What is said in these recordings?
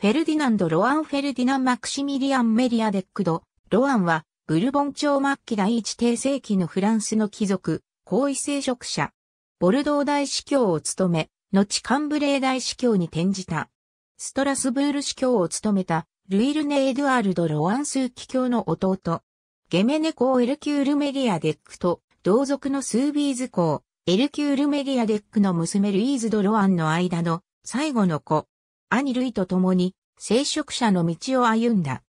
フェルディナンド・ロアン・フェルディナン・マクシミリアン・メリア・デックド・ロアンは、ブルボン朝末期第一帝世紀のフランスの貴族、高位聖職者。ボルドー大司教を務め、後カンブレー大司教に転じた。ストラスブール司教を務めた、ルイルネ・エドゥアルド・ロアンー・キ教の弟。ゲメネ公エルキュール・メリア・デックと、同族のスービーズ公、エルキュール・メリア・デックの娘ルイーズ・ド・ロアンの間の最後の子。兄類と共に、聖職者の道を歩んだ。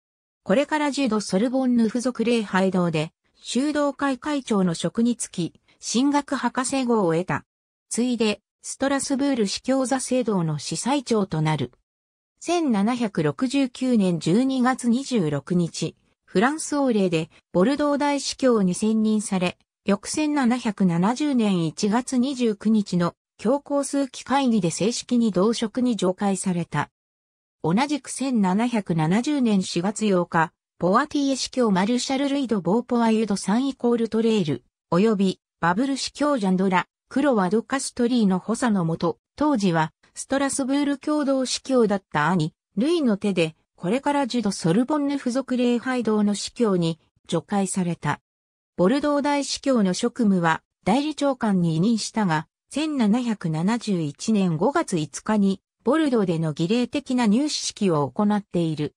これから重度ソルボンヌ付属礼拝堂で、修道会会長の職に就き、進学博士号を得た。ついで、ストラスブール司教座聖堂の司祭長となる。1769年12月26日、フランス王令でボルドー大司教に選任され、翌1770年1月29日の教皇数機会議で正式に同職に上階された。同じく1770年4月8日、ポアティエ司教マルシャル・ルイド・ボーポワユド・サン・イコール・トレイル、及びバブル司教ジャンドラ、クロワ・ド・カストリーの補佐のもと、当時はストラスブール共同司教だった兄、ルイの手で、これからジュド・ソルボンヌ付属礼拝堂の司教に除外された。ボルドー大司教の職務は代理長官に委任したが、1771年5月5日に、ボルドーでの儀礼的な入試式を行っている。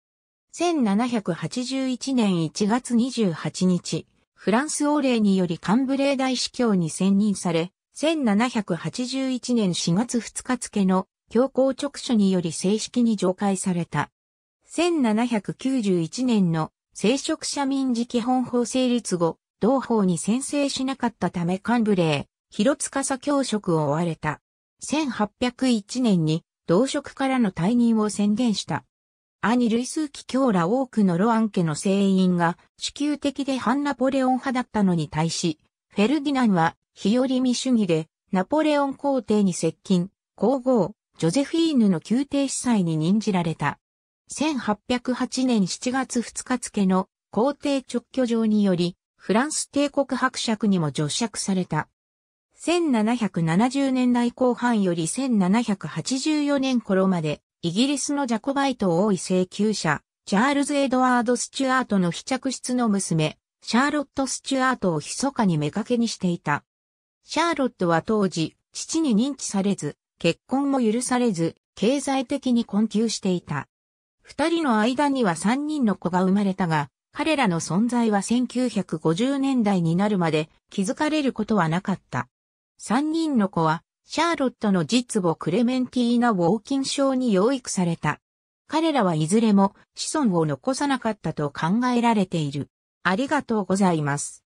1781年1月28日、フランス王令によりカンブレー大司教に選任され、1781年4月2日付の教皇直書により正式に上階された。1791年の聖職者民事基本法成立後、同法に宣誓しなかったためカンブレー、広司教職を追われた。1801年に同職からの退任を宣言した。兄ルイスーキ教ら多くのロアン家の聖員が支給的で反ナポレオン派だったのに対し、フェルディナンは日和見主義でナポレオン皇帝に接近、皇后、ジョゼフィーヌの宮廷司祭に任じられた。1808年7月2日付の皇帝直居状により、フランス帝国伯爵にも除爵された。1770年代後半より1784年頃まで、イギリスのジャコバイト多い請求者、チャールズ・エドワード・スチュアートの非着室の娘、シャーロット・スチュアートを密かに目けにしていた。シャーロットは当時、父に認知されず、結婚も許されず、経済的に困窮していた。二人の間には三人の子が生まれたが、彼らの存在は1950年代になるまで気づかれることはなかった。三人の子は、シャーロットの実母クレメンティーナ・ウォーキン症に養育された。彼らはいずれも子孫を残さなかったと考えられている。ありがとうございます。